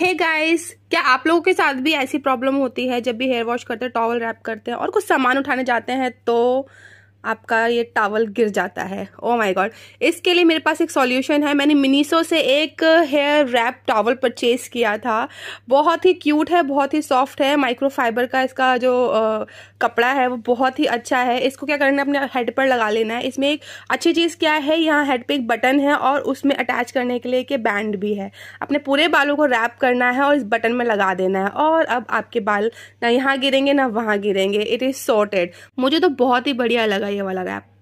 हे hey guys क्या आप लोगों के साथ भी ऐसी प्रॉब्लम होती है जब भी हेयर वॉश करते हैं टॉवल रैप करते हैं और कुछ सामान उठाने जाते हैं तो आपका ये टावल गिर जाता है ओ माई गॉड इसके लिए मेरे पास एक सॉल्यूशन है मैंने मिनीसो से एक हेयर रैप टावल परचेज़ किया था बहुत ही क्यूट है बहुत ही सॉफ्ट है माइक्रोफाइबर का इसका जो आ, कपड़ा है वो बहुत ही अच्छा है इसको क्या करना है अपने हेड पर लगा लेना है इसमें एक अच्छी चीज़ क्या है यहाँ हेड पर एक बटन है और उसमें अटैच करने के लिए एक बैंड भी है अपने पूरे बालों को रैप करना है और इस बटन में लगा देना है और अब आपके बाल ना यहाँ गिरेंगे ना वहाँ गिरेंगे इट इज़ सॉर्टेड मुझे तो बहुत ही बढ़िया लगा ये वाला रैप